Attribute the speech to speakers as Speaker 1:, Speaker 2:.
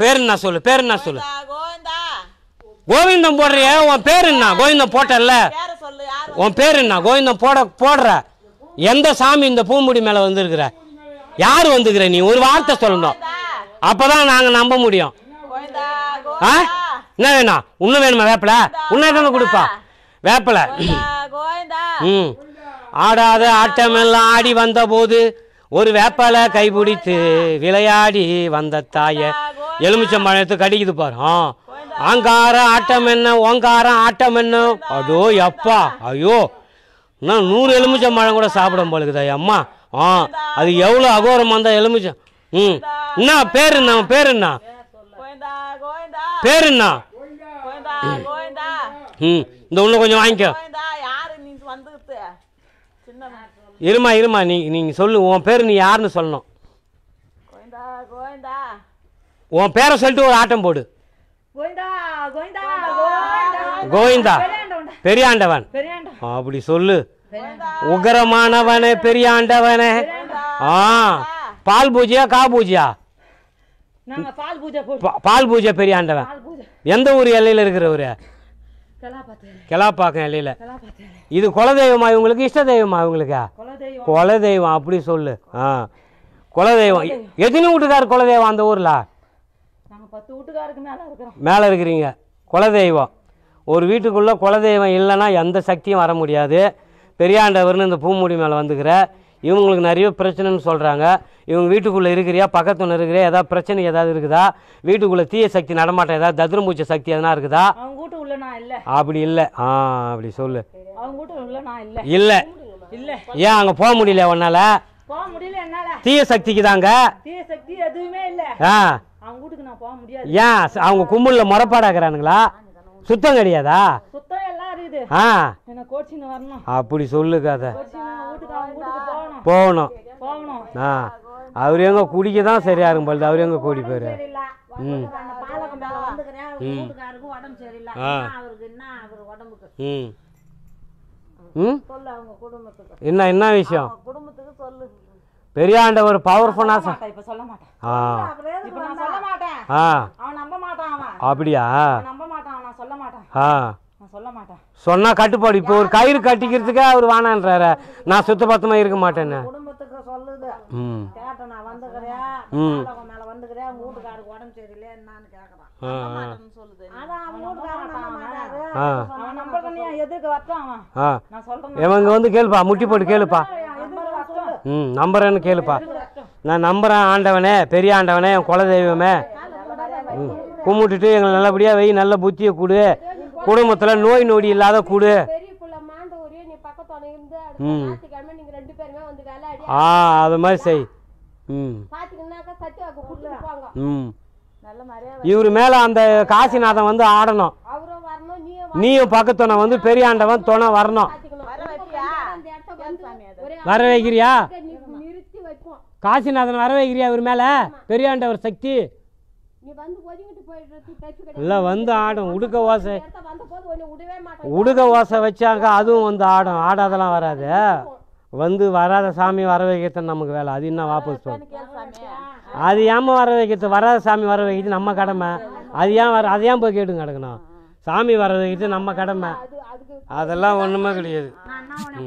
Speaker 1: பேர் என்ன சொல்லு பேர் என்ன சொல்லு கோவிந்தம் போடுறிய உன் பேர் என்ன கோவிந்தம் போட்டல உன் பேர் என்ன கோவிந்தம் போட போடுற எந்த சாமி இந்த பூமுடி மேலே வந்திருக்கிற யார் வந்துருக்குற நீ ஒரு வார்த்தை சொல்லணும் அப்போதான் நாங்கள் நம்ப முடியும் ஆ என்ன வேணாம் இன்னும் வேணுமா வேப்பில உன்ன தானே கொடுப்பா வேப்பில ம் ஆடாத ஆட்டமெல்லாம் ஆடி வந்த போது ஒரு வேப்பால கைபிடித்து விளையாடி வந்த தாயை பழத்து கடிக்குது பாரு ஆ ஆங்காரம் ஆட்டம் என்ன ஓங்காரம் ஆட்டம் என்ன அடோ எப்பா ஐயோ நான் நூறு பழம் கூட சாப்பிட போலுக்குதா அம்மா ஆ அது எவ்வளோ அகோரமாக இருந்தால் எலுமிச்சம் ம் என்ன பேர் என்ன பேர் என்ன பேர் என்ன ம் இந்த ஒன்று கொஞ்சம் வாங்கிக்கோ இருமா இருமா நீ நீங்கள் சொல்லு உன் பேர் நீ யாருன்னு சொல்லணும் உன் பேரை சொல்லிட்டு ஒரு ஆட்டம் போடு கோவிந்தா பெரியாண்டவன் அப்படி சொல்லு உகரமானவனே பெரியாண்டவனே ஆ பால் பூஜையா கா பூஜையா பால் பூஜை பெரியாண்டவன் எந்த ஊர் எல்லையில் இருக்கிறவரு கெலாப்பாக்கம் எல்லையில் இது குலதெய்வமா இவங்களுக்கு இஷ்ட தெய்வமா இவங்களுக்கா குலதெய்வம் அப்படி சொல்லு ஆ குலதெய்வம் எத்தனை வீட்டுக்கார் குலதெய்வம் அந்த ஊரில் பத்து வீட்டுக்காருக்கு மேலே இருக்கிறோம் மேலே இருக்கிறீங்க குலதெய்வம் ஒரு வீட்டுக்குள்ளே குலதெய்வம் இல்லைன்னா எந்த சக்தியும் வர முடியாது பெரியாண்டவர்னு இந்த பூமுடி மேலே வந்துக்கிற இவங்களுக்கு நிறைய பிரச்சனைன்னு சொல்கிறாங்க இவங்க வீட்டுக்குள்ளே இருக்கிறியா பக்கத்துல இருக்கிறியா ஏதாவது பிரச்சனை ஏதாவது இருக்குதா வீட்டுக்குள்ளே தீய சக்தி நடமாட்டம் ஏதாவது தத்ரம்பூச்ச சக்தி எதனா இருக்குதா அவங்க இல்லை அப்படி இல்லை ஆ அப்படி சொல்லு அவங்க இல்லை இல்லை இல்லை ஏன் அங்கே போக முடியல உன்னால போக முடியல தீய சக்திக்கு தாங்க தீய சக்தி எதுவுமே இல்லை ஆ அவங்க வீட்டுக்கு நான் போக முடியாது ஏன் அவங்க கும்பலில் முறப்பாடாக்குறானுங்களா சுத்தம் கிடையாதா சுத்தம் எல்லாம் ஆ என்ன வரணும் அப்படி சொல்லுக்காத போகணும் போகணும் ஆ அவர் எங்க குடிக்க தான் சரியா இருக்கும் அவர் எங்க கூடி போயிரு ம் என்ன என்ன விஷயம் பெரியாண்ட ஒரு பவர்ஃபுல்லா இப்ப சொல்ல மாட்டேன் நான் சொல்ல மாட்டேன் அவன் நம்ப மாட்டான் அவன் அப்படியா நம்ப மாட்டான் நான் சொல்ல மாட்டேன் நான் சொல்ல மாட்டேன் சொன்னா கட்டுப்பாடு இப்போ ஒரு கயிறு கட்டிக்கிறதுக்கே அவர் வானான்றாரு நான் சுத்த பத்தமா இருக்க மாட்டேன்னு குடும்பத்துக்கு சொல்லுது கேட்டேன் நான் வந்துக்கிறேன் மேல உடம்பு சரியில்லை என்னன்னு கேக்குறான் இவங்க வந்து கேளுப்பா முட்டி போட்டு கேளுப்பா ம் நம்புறேன்னு கேளுப்பா நான் நம்புறேன் ஆண்டவனே பெரிய ஆண்டவனே என் குல தெய்வமே ம் கும்பிட்டுட்டு எங்களை நல்லபடியாக வெய் நல்ல புத்தியை கொடு குடும்பத்தில் நோய் நொடி இல்லாத கொடு ம் ஆ அது மாதிரி செய் ம் ம் இவர் மேலே அந்த காசிநாதன் வந்து ஆடணும் நீயும் பக்கத்துணை வந்து பெரியாண்டவன் துணை வரணும் வர வைக்கிறியா காசிநாதன் வர வைக்கிறியா இவர் மேல பெரியாண்ட ஒரு சக்தி இல்லை வந்து ஆடும் உடுக்க ஓசை உடுக்க ஓசை வச்சாங்க அதுவும் வந்து ஆடும் ஆடாதெல்லாம் வராது வந்து வராத சாமி வர வைக்கிறது நமக்கு வேலை அது என்ன வாபஸ் அது ஏமா வர வைக்கிறது வராத சாமி வர வைக்கிறது நம்ம கடமை அது ஏன் வர அது ஏன் போய் கேட்டு கிடக்கணும் சாமி வர வைக்கிறது நம்ம கடமை அதெல்லாம் ஒன்றுமே கிடையாது